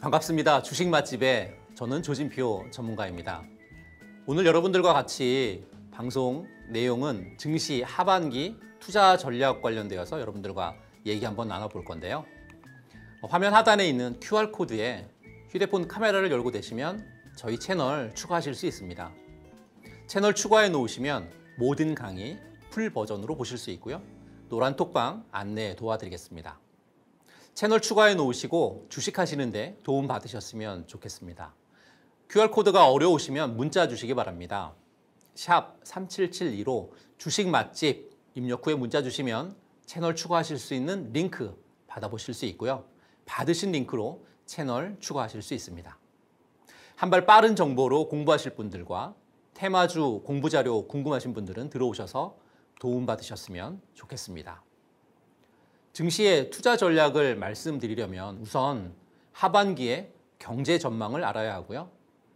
반갑습니다. 주식 맛집에 저는 조진표 전문가입니다. 오늘 여러분들과 같이 방송 내용은 증시 하반기 투자 전략 관련되어서 여러분들과 얘기 한번 나눠볼 건데요. 화면 하단에 있는 QR코드에 휴대폰 카메라를 열고 되시면 저희 채널 추가하실 수 있습니다. 채널 추가해 놓으시면 모든 강의 풀 버전으로 보실 수 있고요. 노란 톡방 안내 도와드리겠습니다. 채널 추가해 놓으시고 주식하시는데 도움 받으셨으면 좋겠습니다. QR코드가 어려우시면 문자 주시기 바랍니다. 샵 3772로 주식 맛집 입력 후에 문자 주시면 채널 추가하실 수 있는 링크 받아보실 수 있고요. 받으신 링크로 채널 추가하실 수 있습니다. 한 발 빠른 정보로 공부하실 분들과 테마주 공부자료 궁금하신 분들은 들어오셔서 도움받으셨으면 좋겠습니다. 증시의 투자 전략을 말씀드리려면 우선 하반기에 경제 전망을 알아야 하고요.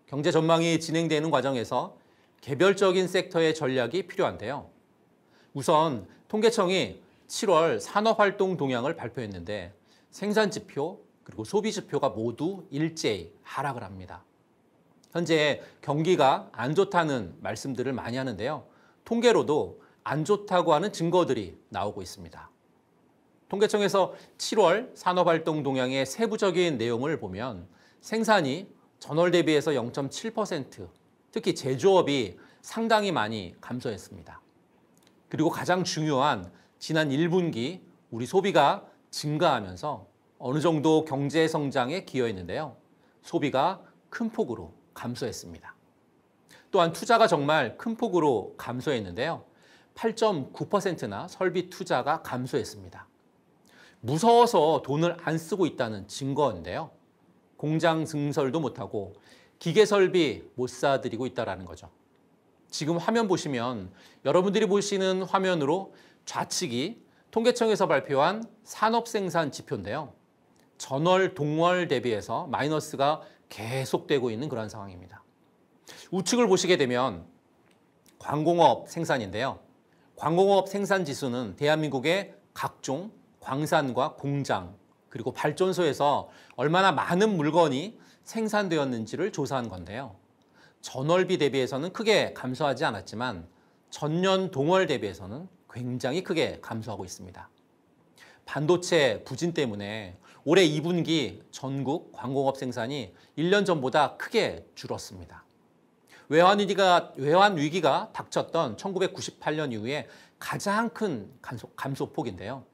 경제 전망이 진행되는 과정에서 개별적인 섹터의 전략이 필요한데요. 우선 통계청이 7월 산업활동 동향을 발표했는데 생산지표 그리고 소비지표가 모두 일제히 하락을 합니다. 현재 경기가 안 좋다는 말씀들을 많이 하는데요. 통계로도 안 좋다고 하는 증거들이 나오고 있습니다. 통계청에서 7월 산업활동 동향의 세부적인 내용을 보면 생산이 전월 대비해서 0.7%, 특히 제조업이 상당히 많이 감소했습니다. 그리고 가장 중요한 지난 1분기 우리 소비가 증가하면서 어느 정도 경제 성장에 기여했는데요. 소비가 큰 폭으로 감소했습니다. 또한 투자가 정말 큰 폭으로 감소했는데요. 8.9%나 설비 투자가 감소했습니다. 무서워서 돈을 안 쓰고 있다는 증거인데요. 공장 증설도 못하고 기계 설비 못 사드리고 있다는 거죠. 지금 화면 보시면 여러분들이 보시는 화면으로 좌측이 통계청에서 발표한 산업생산 지표인데요. 전월 동월 대비해서 마이너스가 계속되고 있는 그런 상황입니다. 우측을 보시게 되면 광공업 생산인데요. 광공업 생산 지수는 대한민국의 각종 광산과 공장 그리고 발전소에서 얼마나 많은 물건이 생산되었는지를 조사한 건데요. 전월비 대비해서는 크게 감소하지 않았지만 전년 동월 대비해서는 굉장히 크게 감소하고 있습니다. 반도체 부진 때문에 올해 2분기 전국 광공업 생산이 1년 전보다 크게 줄었습니다. 외환위기가, 외환위기가 닥쳤던 1998년 이후에 가장 큰 감소, 감소폭인데요.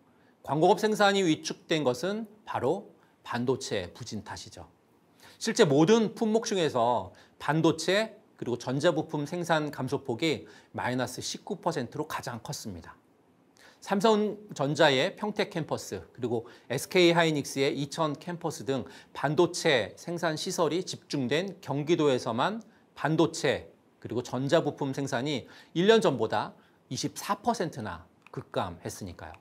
광공업 생산이 위축된 것은 바로 반도체 부진 탓이죠. 실제 모든 품목 중에서 반도체 그리고 전자부품 생산 감소폭이 마이너스 19%로 가장 컸습니다. 삼성전자의 평택 캠퍼스 그리고 SK하이닉스의 이천 캠퍼스 등 반도체 생산 시설이 집중된 경기도에서만 반도체 그리고 전자부품 생산이 1년 전보다 24%나 급감했으니까요.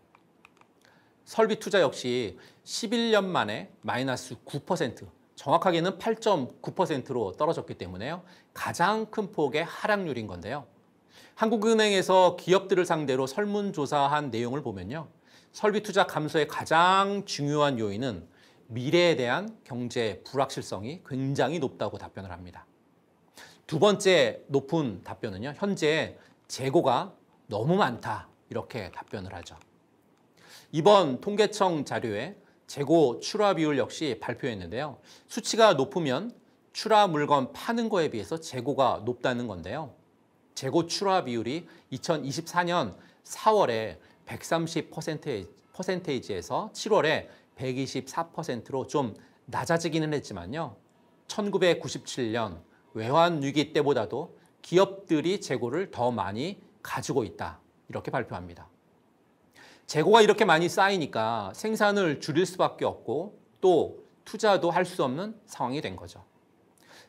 설비 투자 역시 11년 만에 마이너스 9% 정확하게는 8.9%로 떨어졌기 때문에요. 가장 큰 폭의 하락률인 건데요. 한국은행에서 기업들을 상대로 설문조사한 내용을 보면요. 설비 투자 감소의 가장 중요한 요인은 미래에 대한 경제 불확실성이 굉장히 높다고 답변을 합니다. 두 번째 높은 답변은요. 현재 재고가 너무 많다 이렇게 답변을 하죠. 이번 통계청 자료에 재고 출하 비율 역시 발표했는데요. 수치가 높으면 출하 물건 파는 거에 비해서 재고가 높다는 건데요. 재고 출하 비율이 2024년 4월에 130%에서 7월에 124%로 좀 낮아지기는 했지만요. 1997년 외환 위기 때보다도 기업들이 재고를 더 많이 가지고 있다. 이렇게 발표합니다. 재고가 이렇게 많이 쌓이니까 생산을 줄일 수밖에 없고 또 투자도 할 수 없는 상황이 된 거죠.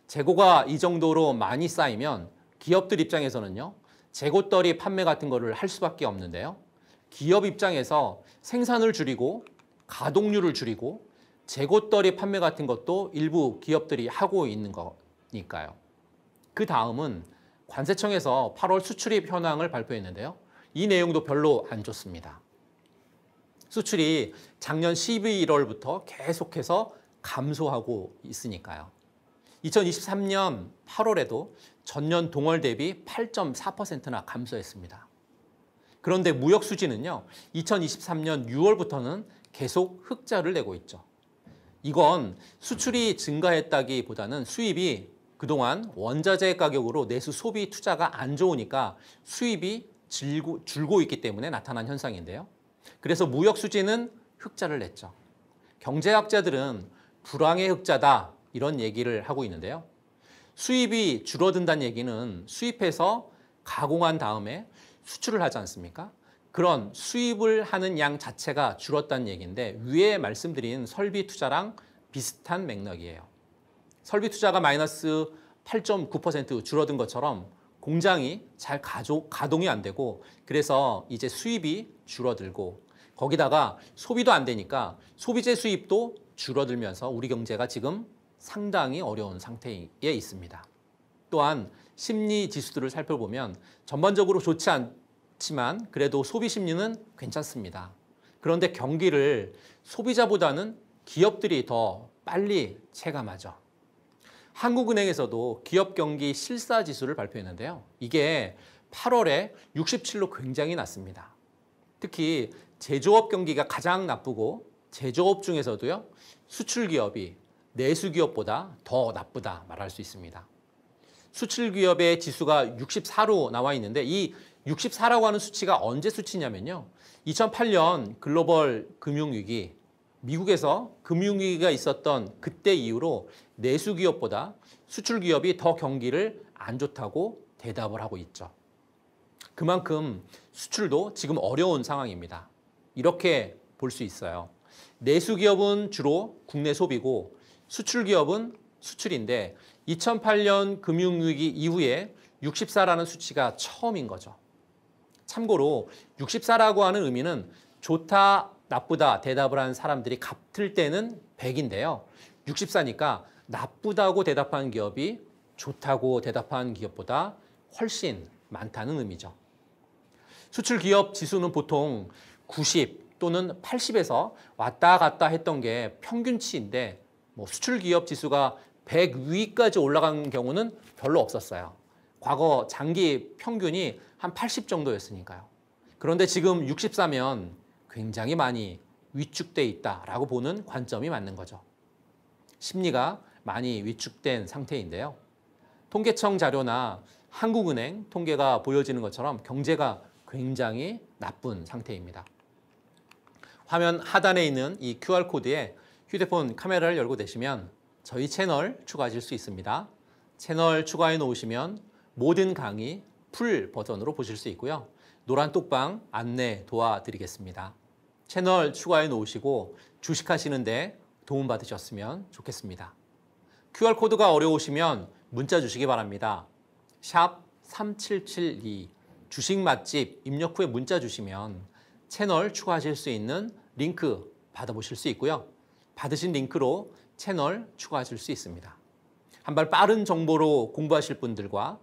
재고가 이 정도로 많이 쌓이면 기업들 입장에서는요. 재고떨이 판매 같은 거를 할 수밖에 없는데요. 기업 입장에서 생산을 줄이고 가동률을 줄이고 재고떨이 판매 같은 것도 일부 기업들이 하고 있는 거니까요. 그 다음은 관세청에서 8월 수출입 현황을 발표했는데요. 이 내용도 별로 안 좋습니다. 수출이 작년 1 2월부터 계속해서 감소하고 있으니까요. 2023년 8월에도 전년 동월 대비 8.4%나 감소했습니다. 그런데 무역 수지는요. 2023년 6월부터는 계속 흑자를 내고 있죠. 이건 수출이 증가했다기보다는 수입이 그동안 원자재 가격으로 내수 소비 투자가 안 좋으니까 수입이 줄고 있기 때문에 나타난 현상인데요. 그래서 무역 수지는 흑자를 냈죠. 경제학자들은 불황의 흑자다 이런 얘기를 하고 있는데요. 수입이 줄어든다는 얘기는 수입해서 가공한 다음에 수출을 하지 않습니까? 그런 수입을 하는 양 자체가 줄었다는 얘기인데 위에 말씀드린 설비 투자랑 비슷한 맥락이에요. 설비 투자가 마이너스 8.9% 줄어든 것처럼 공장이 잘 가조, 가동이 안 되고 그래서 이제 수입이 줄어들고 거기다가 소비도 안 되니까 소비재 수입도 줄어들면서 우리 경제가 지금 상당히 어려운 상태에 있습니다. 또한 심리 지수들을 살펴보면 전반적으로 좋지 않지만 그래도 소비 심리는 괜찮습니다. 그런데 경기를 소비자보다는 기업들이 더 빨리 체감하죠. 한국은행에서도 기업 경기 실사 지수를 발표했는데요. 이게 8월에 67로 굉장히 낮습니다. 특히 제조업 경기가 가장 나쁘고 제조업 중에서도요. 수출 기업이 내수 기업보다 더 나쁘다 말할 수 있습니다. 수출 기업의 지수가 64로 나와 있는데 이 64라고 하는 수치가 언제 수치냐면요. 2008년 글로벌 금융위기 미국에서 금융위기가 있었던 그때 이후로 내수기업보다 수출기업이 더 경기를 안 좋다고 대답을 하고 있죠. 그만큼 수출도 지금 어려운 상황입니다. 이렇게 볼 수 있어요. 내수기업은 주로 국내 소비고 수출기업은 수출인데 2008년 금융위기 이후에 64라는 수치가 처음인 거죠. 참고로 64라고 하는 의미는 좋다, 나쁘다 대답을 한 사람들이 같을 때는 100인데요. 64니까 나쁘다고 대답한 기업이 좋다고 대답한 기업보다 훨씬 많다는 의미죠. 수출 기업 지수는 보통 90 또는 80에서 왔다 갔다 했던 게 평균치인데 뭐 수출 기업 지수가 100 위까지 올라간 경우는 별로 없었어요. 과거 장기 평균이 한 80 정도였으니까요. 그런데 지금 64면 굉장히 많이 위축돼 있다라고 보는 관점이 맞는 거죠. 심리가 많이 위축된 상태인데요. 통계청 자료나 한국은행 통계가 보여지는 것처럼 경제가 굉장히 나쁜 상태입니다. 화면 하단에 있는 이 QR코드에 휴대폰 카메라를 열고 되시면 저희 채널 추가하실 수 있습니다. 채널 추가해 놓으시면 모든 강의 풀 버전으로 보실 수 있고요. 노란 똑방 안내 도와드리겠습니다. 채널 추가해 놓으시고 주식하시는데 도움받으셨으면 좋겠습니다. QR코드가 어려우시면 문자 주시기 바랍니다. 샵 3772 주식 맛집 입력 후에 문자 주시면 채널 추가하실 수 있는 링크 받아보실 수 있고요. 받으신 링크로 채널 추가하실 수 있습니다. 한발 빠른 정보로 공부하실 분들과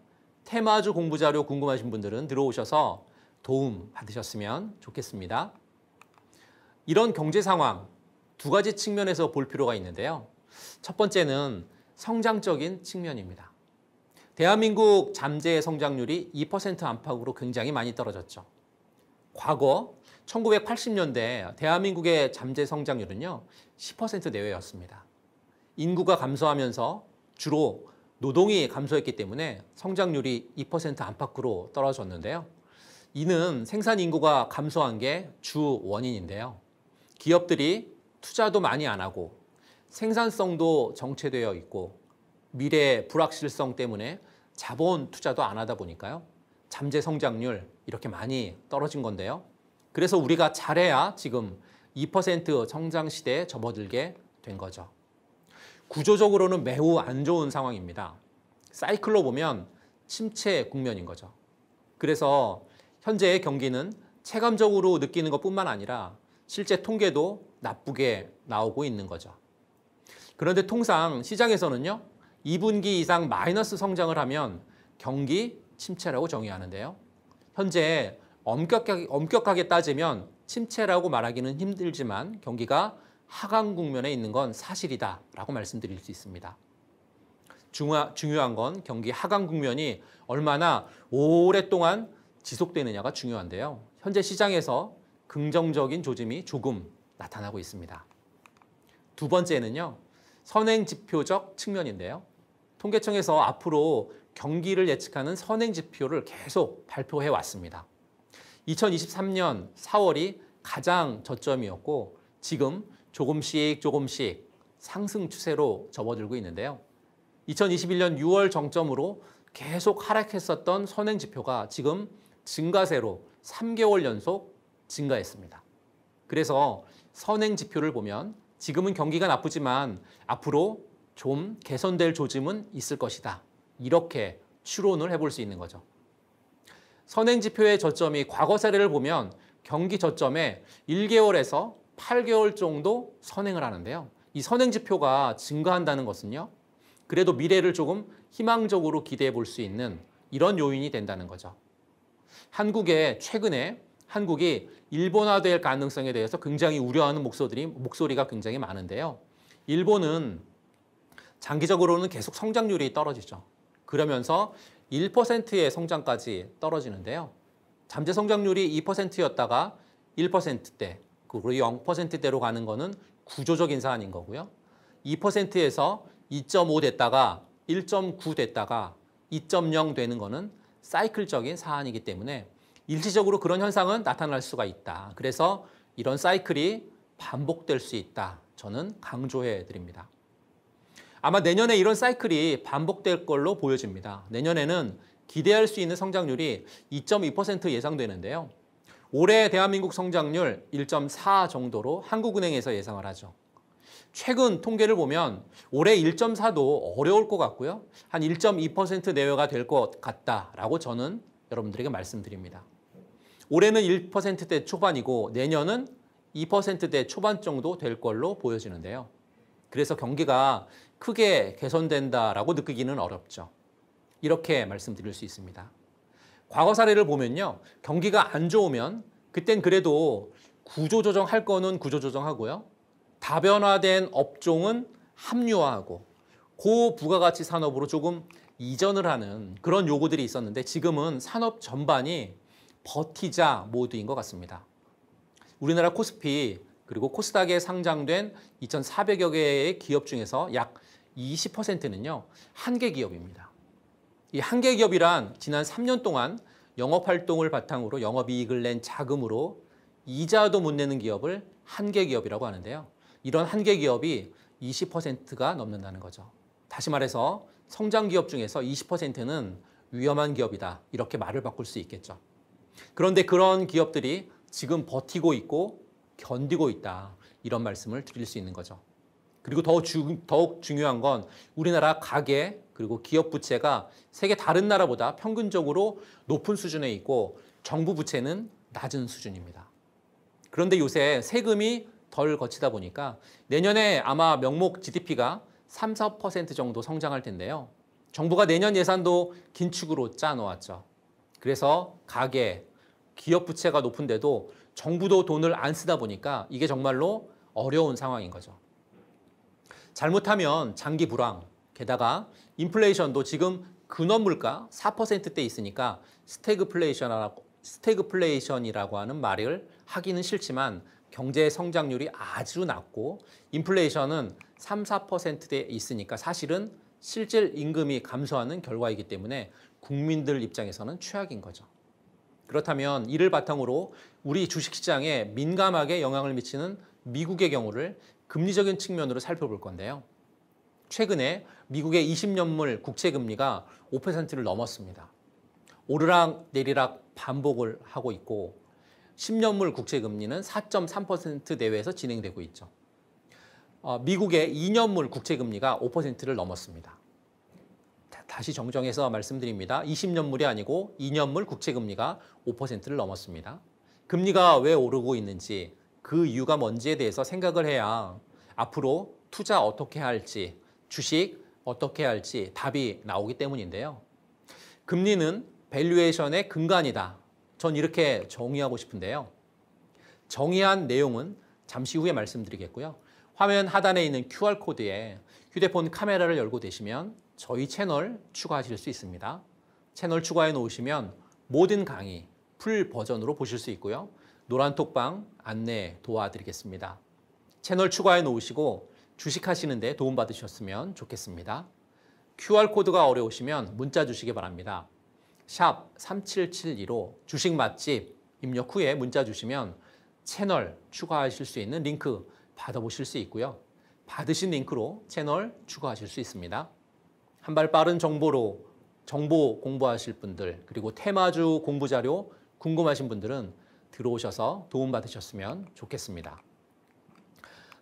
테마주 공부 자료 궁금하신 분들은 들어오셔서 도움 받으셨으면 좋겠습니다. 이런 경제 상황 두 가지 측면에서 볼 필요가 있는데요. 첫 번째는 성장적인 측면입니다. 대한민국 잠재 성장률이 2% 안팎으로 굉장히 많이 떨어졌죠. 과거 1980년대 대한민국의 잠재 성장률은요. 10% 내외였습니다. 인구가 감소하면서 주로 노동이 감소했기 때문에 성장률이 2% 안팎으로 떨어졌는데요. 이는 생산 인구가 감소한 게 주 원인인데요. 기업들이 투자도 많이 안 하고 생산성도 정체되어 있고 미래의 불확실성 때문에 자본 투자도 안 하다 보니까요. 잠재 성장률 이렇게 많이 떨어진 건데요. 그래서 우리가 잘해야 지금 2% 성장 시대에 접어들게 된 거죠. 구조적으로는 매우 안 좋은 상황입니다. 사이클로 보면 침체 국면인 거죠. 그래서 현재의 경기는 체감적으로 느끼는 것뿐만 아니라 실제 통계도 나쁘게 나오고 있는 거죠. 그런데 통상 시장에서는요. 2분기 이상 마이너스 성장을 하면 경기 침체라고 정의하는데요. 현재 엄격하게, 엄격하게 따지면 침체라고 말하기는 힘들지만 경기가 하강 국면에 있는 건 사실이다 라고 말씀드릴 수 있습니다. 중 중요한 건 경기 하강 국면이 얼마나 오랫동안 지속되느냐가 중요한데요. 현재 시장에서 긍정적인 조짐이 조금 나타나고 있습니다. 두 번째는요. 선행 지표적 측면인데요. 통계청에서 앞으로 경기를 예측하는 선행 지표를 계속 발표해 왔습니다. 2023년 4월이 가장 저점이었고 지금 조금씩 조금씩 상승 추세로 접어들고 있는데요. 2021년 6월 정점으로 계속 하락했었던 선행 지표가 지금 증가세로 3개월 연속 증가했습니다. 그래서 선행 지표를 보면 지금은 경기가 나쁘지만 앞으로 좀 개선될 조짐은 있을 것이다. 이렇게 추론을 해볼 수 있는 거죠. 선행 지표의 저점이 과거 사례를 보면 경기 저점에 1개월에서 8개월 정도 선행을 하는데요. 이 선행 지표가 증가한다는 것은요. 그래도 미래를 조금 희망적으로 기대해 볼 수 있는 이런 요인이 된다는 거죠. 한국에 최근에 한국이 일본화될 가능성에 대해서 굉장히 우려하는 목소리, 목소리가 굉장히 많은데요. 일본은 장기적으로는 계속 성장률이 떨어지죠. 그러면서 1%의 성장까지 떨어지는데요. 잠재 성장률이 2%였다가 1%대, 그리고 0%대로 가는 것은 구조적인 사안인 거고요. 2%에서 2.5 됐다가 1.9 됐다가 2.0 되는 거는 사이클적인 사안이기 때문에 일시적으로 그런 현상은 나타날 수가 있다. 그래서 이런 사이클이 반복될 수 있다. 저는 강조해 드립니다. 아마 내년에 이런 사이클이 반복될 걸로 보여집니다. 내년에는 기대할 수 있는 성장률이 2.2% 예상되는데요. 올해 대한민국 성장률 1.4 정도로 한국은행에서 예상을 하죠. 최근 통계를 보면 올해 1.4도 어려울 것 같고요. 한 1.2% 내외가 될 것 같다라고 저는 여러분들에게 말씀드립니다. 올해는 1%대 초반이고 내년은 2%대 초반 정도 될 걸로 보여지는데요. 그래서 경기가 크게 개선된다라고 느끼기는 어렵죠. 이렇게 말씀드릴 수 있습니다. 과거 사례를 보면요. 경기가 안 좋으면 그땐 그래도 구조조정할 거는 구조조정하고요. 다변화된 업종은 합류화하고 고부가가치 산업으로 조금 이전을 하는 그런 요구들이 있었는데 지금은 산업 전반이 버티자 모드인 것 같습니다. 우리나라 코스피 그리고 코스닥에 상장된 2,400여 개의 기업 중에서 약 20%는요. 한계 기업입니다. 이한계 기업이란 지난 3년 동안 영업 활동을 바탕으로 영업 이익을 낸 자금으로 이자도 못 내는 기업을 한계 기업이라고 하는데요. 이런 한계 기업이 20%가 넘는다는 거죠. 다시 말해서 성장 기업 중에서 20%는 위험한 기업이다. 이렇게 말을 바꿀 수 있겠죠. 그런데 그런 기업들이 지금 버티고 있고 견디고 있다. 이런 말씀을 드릴 수 있는 거죠. 그리고 더 주, 더욱 중요한 건 우리나라 가계 그리고 기업 부채가 세계 다른 나라보다 평균적으로 높은 수준에 있고 정부 부채는 낮은 수준입니다. 그런데 요새 세금이 덜 거치다 보니까 내년에 아마 명목 GDP가 3, 4% 정도 성장할 텐데요. 정부가 내년 예산도 긴축으로 짜놓았죠. 그래서 가계, 기업 부채가 높은데도 정부도 돈을 안 쓰다 보니까 이게 정말로 어려운 상황인 거죠. 잘못하면 장기 불황, 게다가 인플레이션도 지금 근원 물가 4%대 있으니까 스태그플레이션이라고, 플레이션이라고 하는 말을 하기는 싫지만 경제 성장률이 아주 낮고 인플레이션은 3, 4대 있으니까 사실은 실질 임금이 감소하는 결과이기 때문에 국민들 입장에서는 최악인 거죠. 그렇다면 이를 바탕으로 우리 주식시장에 민감하게 영향을 미치는 미국의 경우를 금리적인 측면으로 살펴볼 건데요. 최근에 미국의 20년물 국채금리가 5%를 넘었습니다. 오르락 내리락 반복을 하고 있고 10년물 국채금리는 4.3%내외에서 진행되고 있죠. 어, 미국의 2년물 국채금리가 5%를 넘었습니다. 다시 정정해서 말씀드립니다. 20년물이 아니고 2년물 국채금리가 5%를 넘었습니다. 금리가 왜 오르고 있는지 그 이유가 뭔지에 대해서 생각을 해야 앞으로 투자 어떻게 할지 주식 어떻게 할지 답이 나오기 때문인데요. 금리는 밸류에이션의 근간이다. 전 이렇게 정의하고 싶은데요. 정의한 내용은 잠시 후에 말씀드리겠고요. 화면 하단에 있는 QR코드에 휴대폰 카메라를 열고 되시면 저희 채널 추가하실 수 있습니다. 채널 추가해 놓으시면 모든 강의 풀 버전으로 보실 수 있고요. 노란톡방 안내 도와드리겠습니다. 채널 추가해 놓으시고 주식하시는데 도움받으셨으면 좋겠습니다. QR코드가 어려우시면 문자 주시기 바랍니다. 샵 3772로 주식 맛집 입력 후에 문자 주시면 채널 추가하실 수 있는 링크 받아보실 수 있고요. 받으신 링크로 채널 추가하실 수 있습니다. 한 발 빠른 정보로 정보 공부하실 분들 그리고 테마주 공부 자료 궁금하신 분들은 들어오셔서 도움받으셨으면 좋겠습니다.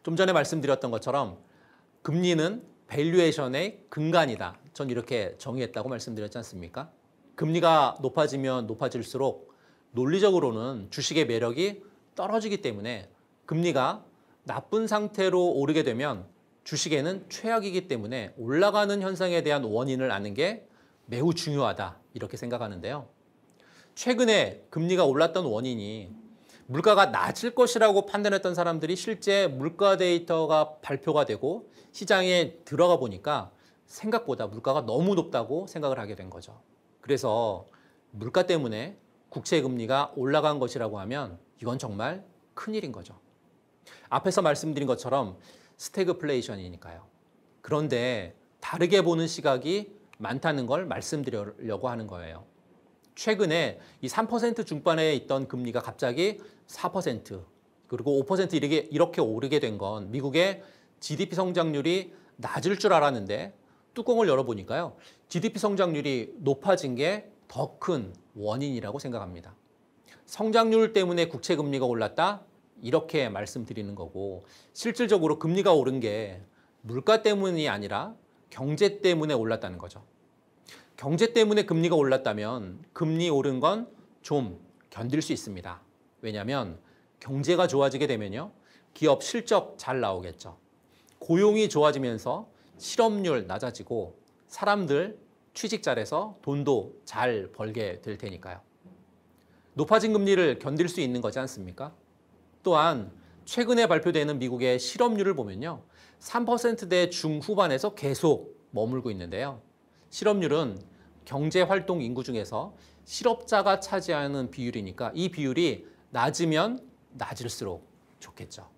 좀 전에 말씀드렸던 것처럼 금리는 밸류에이션의 근간이다. 전 이렇게 정의했다고 말씀드렸지 않습니까? 금리가 높아지면 높아질수록 논리적으로는 주식의 매력이 떨어지기 때문에 금리가 나쁜 상태로 오르게 되면 주식에는 최악이기 때문에 올라가는 현상에 대한 원인을 아는 게 매우 중요하다 이렇게 생각하는데요. 최근에 금리가 올랐던 원인이 물가가 낮을 것이라고 판단했던 사람들이 실제 물가 데이터가 발표가 되고 시장에 들어가 보니까 생각보다 물가가 너무 높다고 생각을 하게 된 거죠. 그래서 물가 때문에 국채 금리가 올라간 것이라고 하면 이건 정말 큰일인 거죠. 앞에서 말씀드린 것처럼 스태그플레이션이니까요. 그런데 다르게 보는 시각이 많다는 걸 말씀드리려고 하는 거예요. 최근에 이 3% 중반에 있던 금리가 갑자기 4% 그리고 5% 이렇게, 오르게 된 건 미국의 GDP 성장률이 낮을 줄 알았는데 뚜껑을 열어보니까요. GDP 성장률이 높아진 게 더 큰 원인이라고 생각합니다. 성장률 때문에 국채 금리가 올랐다? 이렇게 말씀드리는 거고 실질적으로 금리가 오른 게 물가 때문이 아니라 경제 때문에 올랐다는 거죠. 경제 때문에 금리가 올랐다면 금리 오른 건 좀 견딜 수 있습니다. 왜냐하면 경제가 좋아지게 되면요. 기업 실적 잘 나오겠죠. 고용이 좋아지면서 실업률 낮아지고 사람들 취직 잘해서 돈도 잘 벌게 될 테니까요. 높아진 금리를 견딜 수 있는 거지 않습니까? 또한 최근에 발표되는 미국의 실업률을 보면요. 3%대 중후반에서 계속 머물고 있는데요. 실업률은 경제활동 인구 중에서 실업자가 차지하는 비율이니까 이 비율이 낮으면 낮을수록 좋겠죠.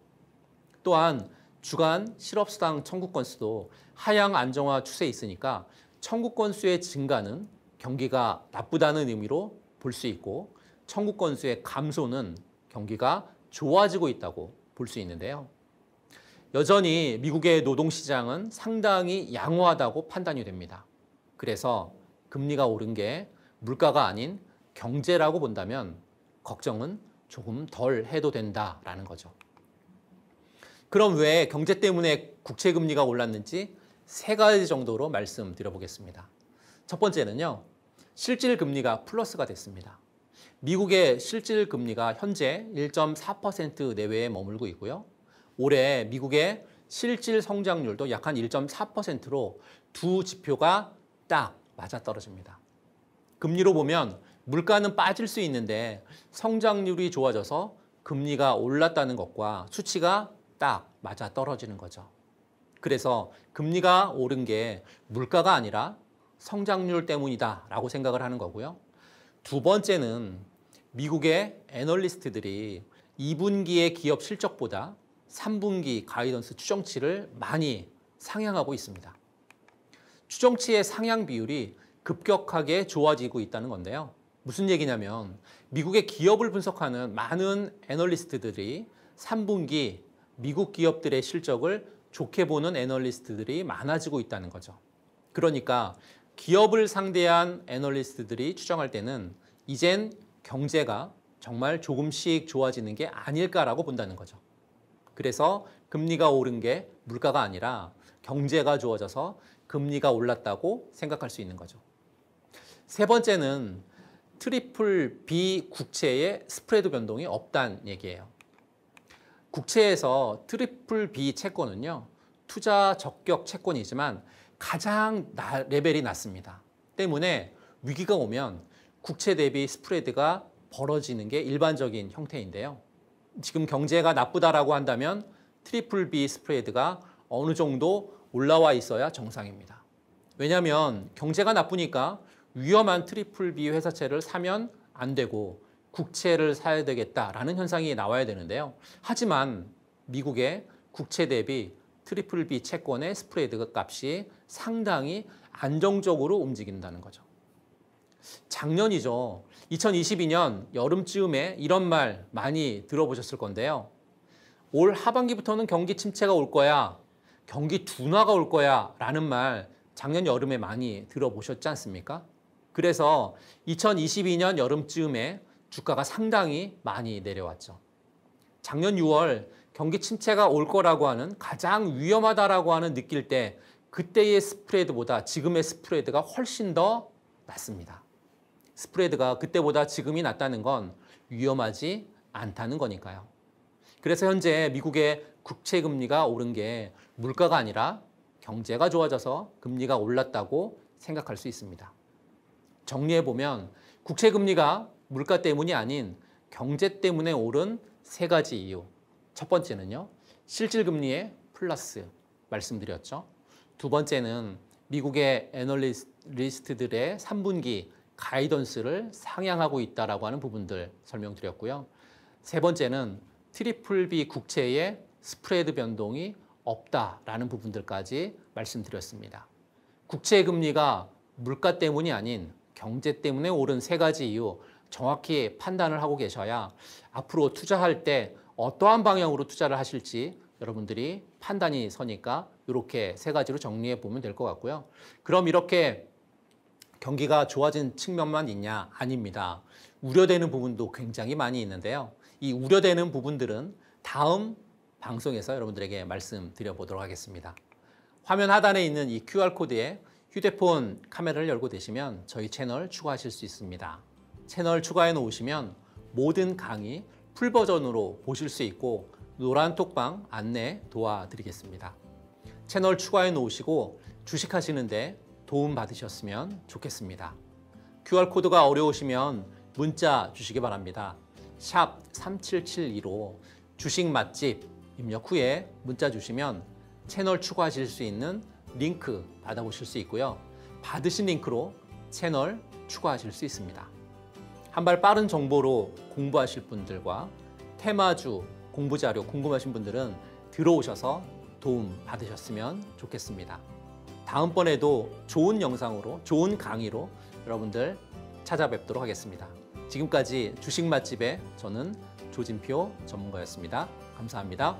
또한 주간 실업수당 청구 건수도 하향 안정화 추세에 있으니까 청구 건수의 증가는 경기가 나쁘다는 의미로 볼 수 있고 청구 건수의 감소는 경기가 좋아지고 있다고 볼 수 있는데요. 여전히 미국의 노동시장은 상당히 양호하다고 판단이 됩니다. 그래서 금리가 오른 게 물가가 아닌 경제라고 본다면 걱정은 조금 덜 해도 된다라는 거죠. 그럼 왜 경제 때문에 국채 금리가 올랐는지 세 가지 정도로 말씀드려보겠습니다. 첫 번째는요. 실질 금리가 플러스가 됐습니다. 미국의 실질 금리가 현재 1.4% 내외에 머물고 있고요. 올해 미국의 실질 성장률도 약한 1.4%로 두 지표가 딱 맞아떨어집니다. 금리로 보면 물가는 빠질 수 있는데 성장률이 좋아져서 금리가 올랐다는 것과 수치가 딱 맞아 떨어지는 거죠. 그래서 금리가 오른 게 물가가 아니라 성장률 때문이다라고 생각을 하는 거고요. 두 번째는 미국의 애널리스트들이 2분기의 기업 실적보다 3분기 가이던스 추정치를 많이 상향하고 있습니다. 추정치의 상향 비율이 급격하게 좋아지고 있다는 건데요. 무슨 얘기냐면 미국의 기업을 분석하는 많은 애널리스트들이 3분기 미국 기업들의 실적을 좋게 보는 애널리스트들이 많아지고 있다는 거죠. 그러니까 기업을 상대한 애널리스트들이 추정할 때는 이젠 경제가 정말 조금씩 좋아지는 게 아닐까라고 본다는 거죠. 그래서 금리가 오른 게 물가가 아니라 경제가 좋아져서 금리가 올랐다고 생각할 수 있는 거죠. 세 번째는 트리플 B 국채의 스프레드 변동이 없다는 얘기예요. 국채에서 트리플 B 채권은요. 투자 적격 채권이지만 가장 나, 레벨이 낮습니다. 때문에 위기가 오면 국채 대비 스프레드가 벌어지는 게 일반적인 형태인데요. 지금 경제가 나쁘다라고 한다면 트리플 B 스프레드가 어느 정도 올라와 있어야 정상입니다. 왜냐하면 경제가 나쁘니까 위험한 트리플 B 회사채를 사면 안 되고 국채를 사야 되겠다라는 현상이 나와야 되는데요. 하지만 미국의 국채 대비 트리플 B 채권의 스프레드 값이 상당히 안정적으로 움직인다는 거죠. 작년이죠. 2022년 여름쯤에 이런 말 많이 들어보셨을 건데요. 올 하반기부터는 경기 침체가 올 거야. 경기 둔화가 올 거야. 라는 말 작년 여름에 많이 들어보셨지 않습니까? 그래서 2022년 여름쯤에 주가가 상당히 많이 내려왔죠. 작년 6월 경기 침체가 올 거라고 하는 가장 위험하다라고 하는 느낄 때 그때의 스프레드보다 지금의 스프레드가 훨씬 더 낮습니다. 스프레드가 그때보다 지금이 낮다는 건 위험하지 않다는 거니까요. 그래서 현재 미국의 국채 금리가 오른 게 물가가 아니라 경제가 좋아져서 금리가 올랐다고 생각할 수 있습니다. 정리해 보면 국채 금리가 물가 때문이 아닌 경제 때문에 오른 세 가지 이유. 첫 번째는요. 실질금리의 플러스 말씀드렸죠. 두 번째는 미국의 애널리스트들의 3분기 가이던스를 상향하고 있다라고 하는 부분들 설명드렸고요. 세 번째는 트리플 B 국채의 스프레드 변동이 없다라는 부분들까지 말씀드렸습니다. 국채 금리가 물가 때문이 아닌 경제 때문에 오른 세 가지 이유 정확히 판단을 하고 계셔야 앞으로 투자할 때 어떠한 방향으로 투자를 하실지 여러분들이 판단이 서니까 이렇게 세 가지로 정리해 보면 될 것 같고요. 그럼 이렇게 경기가 좋아진 측면만 있냐? 아닙니다. 우려되는 부분도 굉장히 많이 있는데요. 이 우려되는 부분들은 다음 방송에서 여러분들에게 말씀드려 보도록 하겠습니다. 화면 하단에 있는 이 QR코드에 휴대폰 카메라를 열고 되시면 저희 채널 추가하실 수 있습니다. 채널 추가해 놓으시면 모든 강의 풀 버전으로 보실 수 있고 노란톡방 안내 도와드리겠습니다. 채널 추가해 놓으시고 주식하시는데 도움 받으셨으면 좋겠습니다. QR코드가 어려우시면 문자 주시기 바랍니다. 샵 3772로 주식 맛집 입력 후에 문자 주시면 채널 추가하실 수 있는 링크 받아보실 수 있고요. 받으신 링크로 채널 추가하실 수 있습니다. 한발 빠른 정보로 공부하실 분들과 테마주 공부 자료 궁금하신 분들은 들어오셔서 도움 받으셨으면 좋겠습니다. 다음번에도 좋은 영상으로 좋은 강의로 여러분들 찾아뵙도록 하겠습니다. 지금까지 주식 맛집의 저는 조진표 전문가였습니다. 감사합니다.